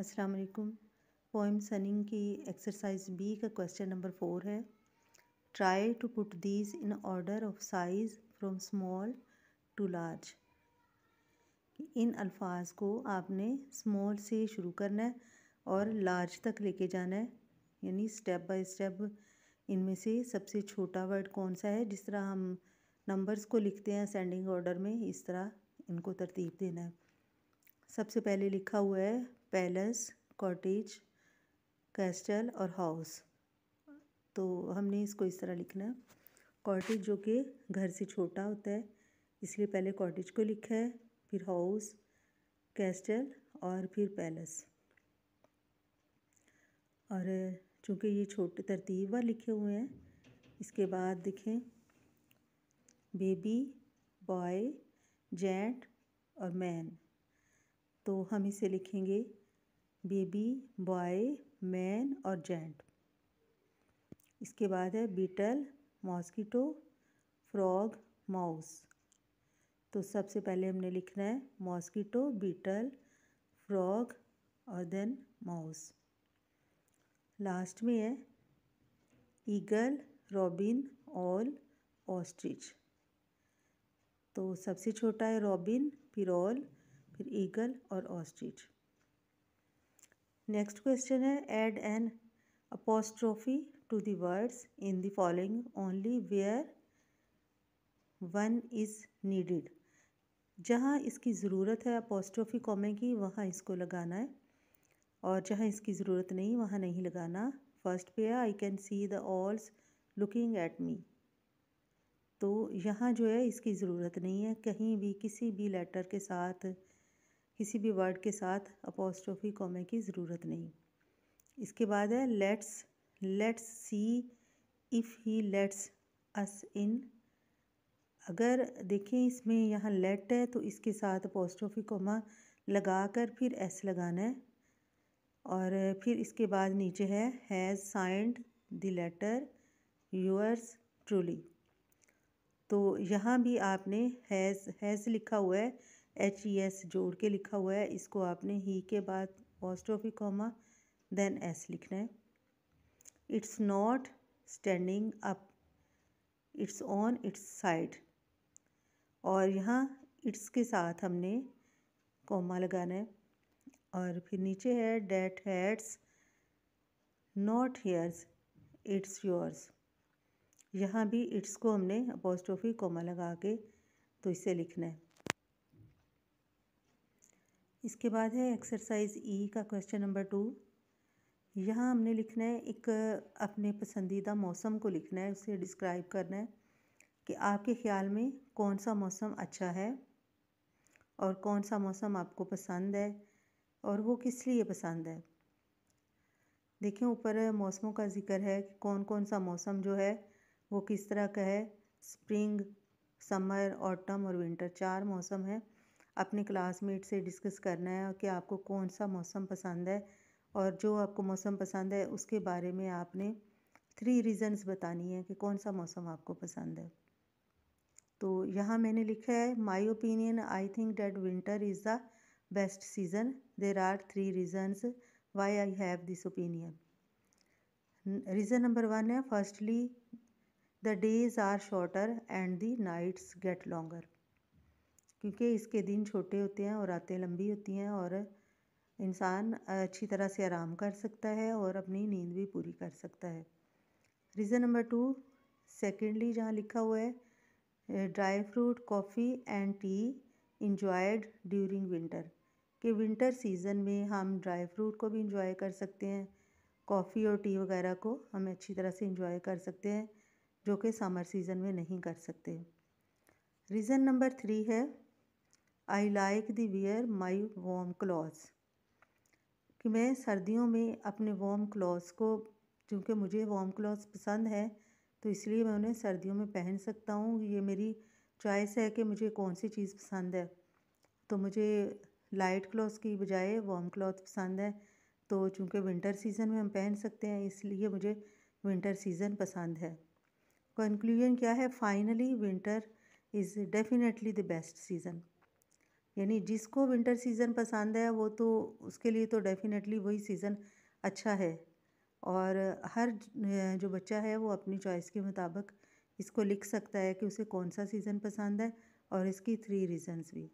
अस्सलाम वालेकुम poem sunning की एक्सरसाइज बी का क्वेश्चन नंबर फोर है try to put these in order of size from small to large इन अल्फाज को आपने स्मॉल से शुरू करना है और लार्ज तक लेके जाना है यानी स्टेप बाय स्टेप इनमें से सबसे छोटा वर्ड कौन सा है जिस तरह हम नंबर्स को लिखते हैं सेंडिंग ऑर्डर में इस तरह इनको तरतीब देना है सबसे पहले लिखा हुआ है पैलेस कॉटेज कैस्टल और हाउस तो हमने इसको इस तरह लिखना है कॉटेज जो कि घर से छोटा होता है इसलिए पहले कॉटेज को लिखा है फिर हाउस कैस्टल और फिर पैलेस और चूँकि ये छोटे तरतीब व लिखे हुए हैं इसके बाद देखें बेबी बॉय जेंट और मैन तो हम इसे लिखेंगे बेबी बॉय मैन और जेंट इसके बाद है बीटल मॉस्किटो फ्रॉग माउस तो सबसे पहले हमने लिखना है मॉस्किटो बीटल फ्रॉग और देन माउस लास्ट में है ईगल रॉबिन ऑल ऑस्ट्रिच तो सबसे छोटा है रॉबिन फिर ऑल फिर ईगल और ऑस्ट्रिच नेक्स्ट क्वेश्चन है add an apostrophe to words in the following only where one is needed जहाँ इसकी ज़रूरत है अपोस्ट्रोफी कॉमे की वहाँ इसको लगाना है और जहाँ इसकी ज़रूरत नहीं वहाँ नहीं लगाना फर्स्ट पे है I can see the owls looking at me तो यहाँ जो है इसकी ज़रूरत नहीं है कहीं भी किसी भी लेटर के साथ किसी भी वर्ड के साथ अपोस्ट्रोफी कॉमे की ज़रूरत नहीं इसके बाद है let's let's see if he lets us in अगर देखें इसमें यहाँ लेट है तो इसके साथ अपोस्ट्रोफी कॉमा लगा कर फिर एस लगाना है और फिर इसके बाद नीचे है has signed the letter yours truly तो यहाँ भी आपने हैज़ हैज़ लिखा हुआ है एच ई एस जोड़ के लिखा हुआ है इसको आपने ही के बाद ऑस्ट्रोफी कॉमा देन एस लिखना है it's not standing up it's on its side और यहाँ इट्स के साथ हमने कॉमा लगाना है और फिर नीचे है that hat's not hers it's yours यहाँ भी इट्स को हमने अपोस्ट्रोफी कॉमा लगा के तो इसे लिखना है इसके बाद है एक्सरसाइज ई e का क्वेश्चन नंबर टू यहाँ हमने लिखना है एक अपने पसंदीदा मौसम को लिखना है उसे डिस्क्राइब करना है कि आपके ख्याल में कौन सा मौसम अच्छा है और कौन सा मौसम आपको पसंद है और वो किस लिए पसंद है देखिए ऊपर मौसमों का जिक्र है कि कौन कौन सा मौसम जो है वो किस तरह का है स्प्रिंग समर ऑटम और विंटर चार मौसम हैं अपने क्लासमेट से डिस्कस करना है कि आपको कौन सा मौसम पसंद है और जो आपको मौसम पसंद है उसके बारे में आपने थ्री रीज़न्स बतानी है कि कौन सा मौसम आपको पसंद है तो यहाँ मैंने लिखा है my opinion I think that winter is the best season there are three reasons why I have this opinion reason number one है firstly the days are shorter and the nights get longer क्योंकि इसके दिन छोटे होते हैं और रातें लंबी होती हैं और इंसान अच्छी तरह से आराम कर सकता है और अपनी नींद भी पूरी कर सकता है रीज़न नंबर टू सेकेंडली जहाँ लिखा हुआ है dry fruit coffee and tea enjoyed during winter कि विंटर सीज़न में हम ड्राई फ्रूट को भी इंजॉय कर सकते हैं कॉफ़ी और टी वगैरह को हम अच्छी तरह से इंजॉय कर सकते हैं जो कि समर सीज़न में नहीं कर सकते रीज़न नंबर थ्री है I like the wear my warm clothes कि मैं सर्दियों में अपने वॉम क्लॉथ्स को चूँकि मुझे वॉम क्लॉथ्स पसंद है तो इसलिए मैं उन्हें सर्दियों में पहन सकता हूँ ये मेरी चॉइस है कि मुझे कौन सी चीज़ पसंद है तो मुझे लाइट क्लॉथ्स की बजाय वॉम क्लॉथ पसंद है तो चूँकि विंटर सीज़न में हम पहन सकते हैं इसलिए मुझे विंटर सीज़न पसंद है कंक्लूजन क्या है finally winter is definitely the best season यानी जिसको विंटर सीज़न पसंद है वो तो उसके लिए तो डेफ़िनेटली वही सीज़न अच्छा है और हर जो बच्चा है वो अपनी चॉइस के मुताबिक इसको लिख सकता है कि उसे कौन सा सीज़न पसंद है और इसकी थ्री रीज़न्स भी